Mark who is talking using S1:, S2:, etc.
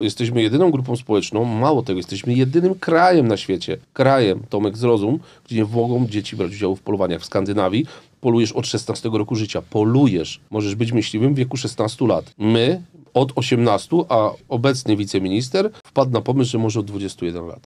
S1: Jesteśmy jedyną grupą społeczną, mało tego, jesteśmy jedynym krajem na świecie, krajem, Tomek zrozum, gdzie nie mogą dzieci brać udziału w polowaniach. W Skandynawii polujesz od 16 roku życia, polujesz, możesz być myśliwym w wieku 16 lat. My od 18, a obecny wiceminister wpadł na pomysł, że może od 21 lat.